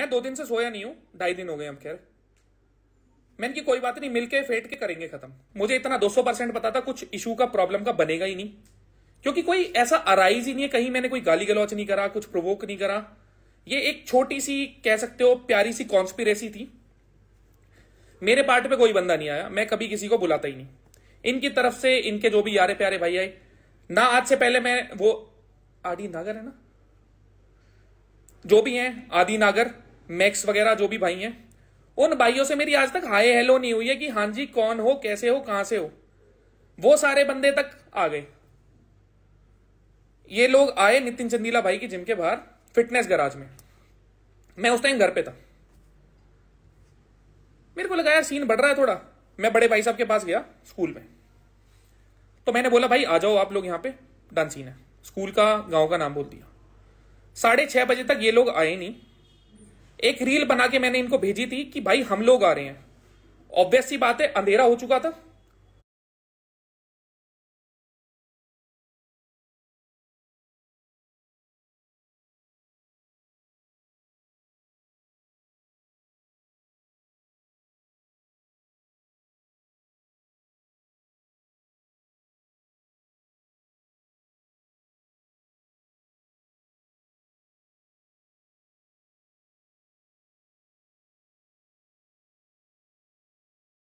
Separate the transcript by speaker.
Speaker 1: मैं दो दिन से सोया नहीं हूं ढाई दिन हो गए हम खैर मैंने की कोई बात नहीं मिलके फेट के करेंगे खत्म मुझे इतना 200 परसेंट पता था कुछ इशू का प्रॉब्लम का बनेगा ही नहीं क्योंकि कोई ऐसा अराइज ही नहीं है कहीं मैंने कोई गाली गलौच नहीं करा कुछ प्रोवोक नहीं करा ये एक छोटी सी कह सकते हो प्यारी सी कॉन्स्पिरेसी थी मेरे पार्ट पे कोई बंदा नहीं आया मैं कभी किसी को बुलाता ही नहीं इनकी तरफ से इनके जो भी यारे प्यारे भाई आए ना आज से पहले मैं वो आदि नागर है ना जो भी हैं आदि नागर मैक्स वगैरह जो भी भाई हैं उन भाइयों से मेरी आज तक हाय हेलो नहीं हुई है कि हाँ जी कौन हो कैसे हो कहां से हो वो सारे बंदे तक आ गए ये लोग आए नितिन चंदीला भाई की जिम के बाहर फिटनेस गराज में मैं उस टाइम घर पे था मेरे को लगा यार सीन बढ़ रहा है थोड़ा मैं बड़े भाई साहब के पास गया स्कूल में तो मैंने बोला भाई आ जाओ आप लोग यहाँ पे डांसिन है स्कूल का गांव का नाम बोल दिया साढ़े छह बजे तक ये लोग आए नहीं एक रील बना के मैंने इनको भेजी थी कि भाई हम लोग आ रहे हैं ऑब्वियस सी बात है
Speaker 2: अंधेरा हो चुका था